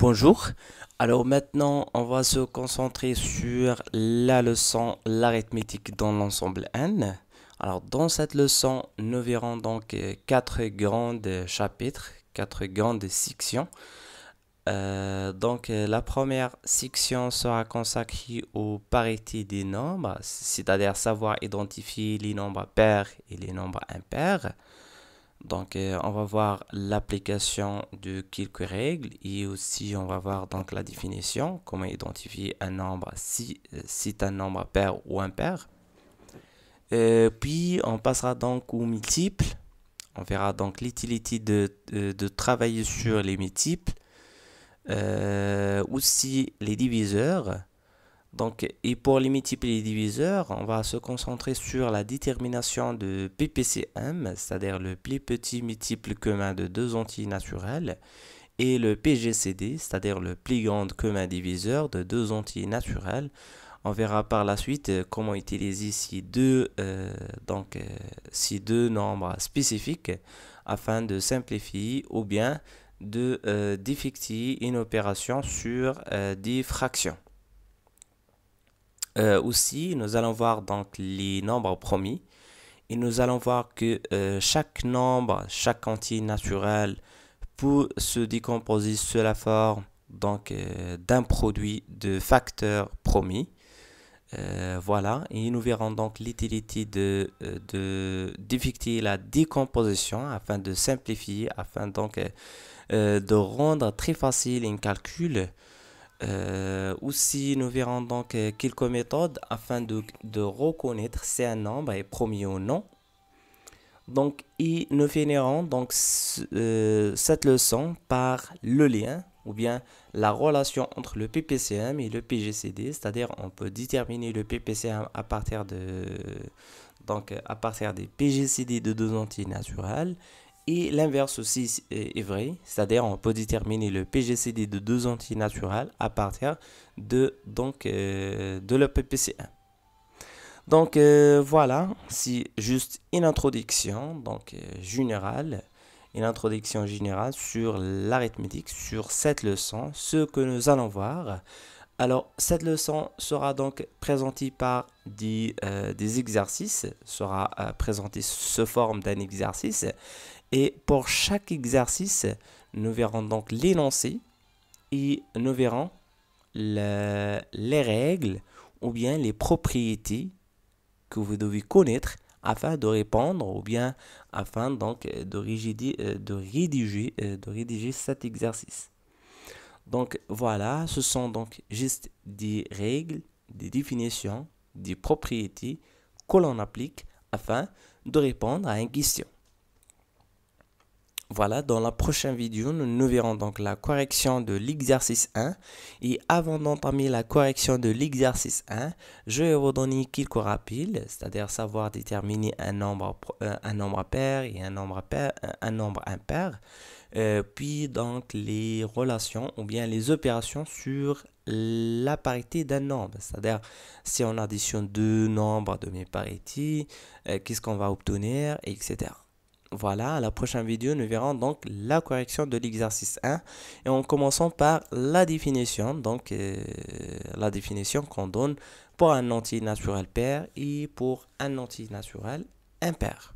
Bonjour. Alors maintenant, on va se concentrer sur la leçon l'arithmétique dans l'ensemble N. Alors dans cette leçon, nous verrons donc euh, quatre grandes chapitres, quatre grandes sections. Euh, donc euh, la première section sera consacrée aux parités des nombres, c'est-à-dire savoir identifier les nombres pairs et les nombres impairs. Donc, euh, on va voir l'application de quelques règles et aussi on va voir donc la définition, comment identifier un nombre si c'est euh, un nombre pair ou impair. Euh, puis, on passera donc aux multiples. On verra donc l'utilité de, travailler sur les multiples, aussi les diviseurs donc, et pour les multiples et diviseurs, on va se concentrer sur la détermination de PPCM, c'est-à-dire le plus petit multiple commun de deux entiers naturels, et le PGCD, c'est-à-dire le plus grand commun diviseur de deux entiers naturels. On verra par la suite comment utiliser ces deux, euh, donc, euh, deux nombres spécifiques afin de simplifier ou bien de euh, une opération sur des fractions. Euh, aussi, nous allons voir donc les nombres promis. Et nous allons voir que euh, chaque nombre, chaque entier naturel peut se décomposer sous la forme donc euh, d'un produit de facteurs promis. voilà, et nous verrons donc l'utilité de, de d'effectuer la décomposition afin de simplifier, afin donc de rendre très facile un calcul euh, aussi, nous verrons donc euh, quelques méthodes afin de, reconnaître si un nombre est promis ou non. Donc, et nous finirons donc euh, cette leçon par le lien ou bien la relation entre le PPCM et le PGCD, c'est-à-dire on peut déterminer le PPCM à partir de donc à partir des PGCD de deux entiers naturels et l'inverse aussi est vrai, c'est-à-dire on peut déterminer le PGCD de deux entiers naturels à partir de, donc, euh, de le PPC1. Donc euh, voilà, c'est juste une introduction donc, euh, générale, une introduction générale sur l'arithmétique, sur cette leçon, ce que nous allons voir. Alors, cette leçon sera donc présentée par euh, des, exercices, sera euh, présentée sous forme d'un exercice. Et pour chaque exercice, nous verrons donc l'énoncé et nous verrons les règles ou bien les propriétés que vous devez connaître afin de répondre ou bien afin donc de, euh, rédiger, de rédiger cet exercice. Donc voilà, ce sont donc juste des règles, des définitions, des propriétés que l'on applique afin de répondre à une question. Voilà, dans la prochaine vidéo, nous, verrons donc la correction de l'exercice 1. Et avant d'entamer la correction de l'exercice 1, je vais vous donner quelques rappels, c'est-à-dire savoir déterminer un nombre, euh, un nombre pair et un nombre, pair, euh, un nombre impair. Euh, puis donc les relations ou bien les opérations sur la parité d'un nombre. C'est-à-dire, si on additionne deux nombres de mes parité, qu'est-ce qu'on va obtenir, etc. Voilà, à la prochaine vidéo, nous verrons donc la correction de l'exercice 1 et en commençant par la définition, donc euh, la définition qu'on donne pour un entier naturel pair et pour un entier naturel impair.